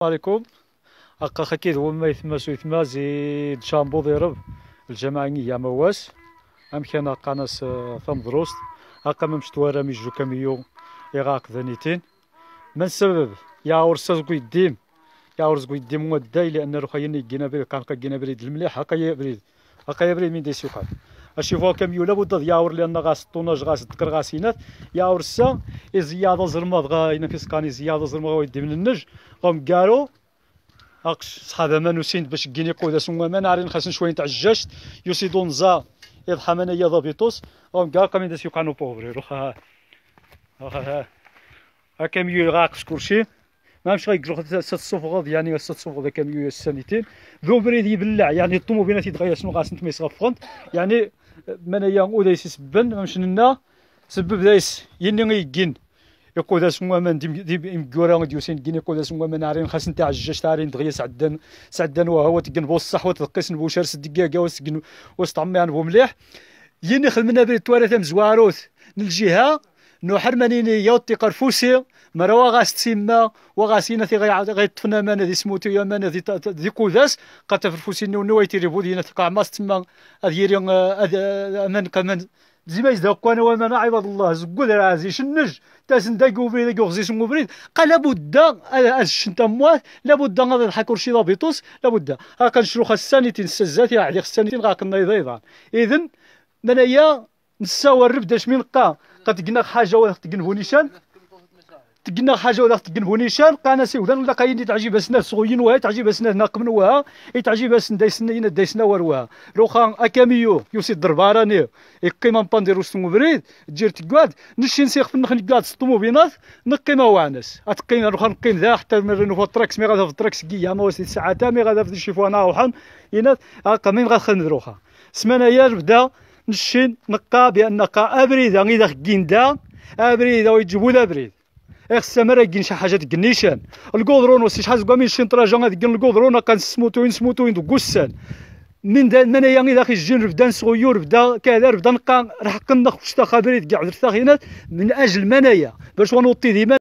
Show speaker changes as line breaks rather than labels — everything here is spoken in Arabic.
السلام عليكم هكا خكيد هو ما يثما سو يثما زيد شامبو ضرب الجماعية مواس ام كان قناص ناس آه، ثم دروست هكا ما مشت ورامي جو كاميو يغاق ذنيتين من سبب يا ورساز قوي يديم يا ورز كو يديم ودا لان روخيني كينا بريد كان كينا بريد المليح هكا يا بريد هكا يا بريد من دي سوقات اشوفوا كاميو لابد ياور لان غاس الطوناج غاس تكر غاسينات ياور سا زياده زرمض غاينا في سكاني زياده زرمض ويدي من النج غام كارو اقش صحابه ما نسين باش كيني قودا سوما ما نعرفين خاصنا شويه تاع الجاشت يوسيدون زا يضحى انا يا ضابيطوس غام كار قام داس يقانو بوفري روخا آه، ها آه، آه. ها كاميو غاقش كلشي ماهمش مش غيقلق ست صفغض يعني ست صفغض كاميو السانيتين ذو بريد يبلع يعني الطوموبيلات يتغير شنو غاسنت نتميس غفرنت يعني من منايا اودايس سبن غنمشننا سبب دايس يني غيكين يقود مو من ديم ديم غورا ديوسين كين يقود مو من عارين خاص نتاع الجاج تاعين دغيا سعدان سعدان وهو تقنبو الصح وتقيس نبوشر سدقاقا وسقن وسطعمي عنبو مليح يني خدمنا بريد مزواروث للجهه نو حرمانيني يوتي قرفوسي مروا غاس تسيما وغاسينا ثي غيطفنا مانا ذي سموتو يمانا ذي ذي كوداس قد فرفوسي نو نو يتيري بودينا تقع ماس تما اذيري امان كمان ما يزدق وانا وما عباد الله زقود العزيز شنج تاسن دا كوفري دا غزي شنو بريد قال لابد الشنت موات لابد غادي نضحكوا شي ضابيطوس لابد راه كنشرو خاصانيتي نسزاتي عليك خاصانيتي غاك النايض ايضا اذا نساو نساوى الربدا شمين قا تقنا حاجه ولا تقن هونيشان تقنا حاجه ولا تقن هونيشان قانا سي ودان ولا قايين تعجب اسنا صغيين وها تعجب اسنا ناق من وها تعجب اسنا دايسنا ينا دايسنا وروها روخا اكاميو يوسي الدرباراني يقيم بانديرو بريد تجير تقعد نشي نسيخ في النخن قاعد بينات نقيما وانس اتقينا روخا نقيم ذا حتى مرنو في التراكس مي غادا في التراكس كيا ما وسي ساعات مي غادا في الشيفوانا وحن ينا قامين غادا خندروخا سمانه يا بدا نشين نقا بان قا ابريد اذا خكين دا ابريد ويجيبوا لابريد اخ مرا كين شي حاجه تقنيشان القودرون وسي شحال زكوا من شين تراجون غادي كين القودرون كنسموتو نسموتو وين السان من دان من يعني داخل الجن بدا صغير بدا كذا بدا نقا راح حق تا خبريت كاع درت من اجل منايا باش ونوطي ديما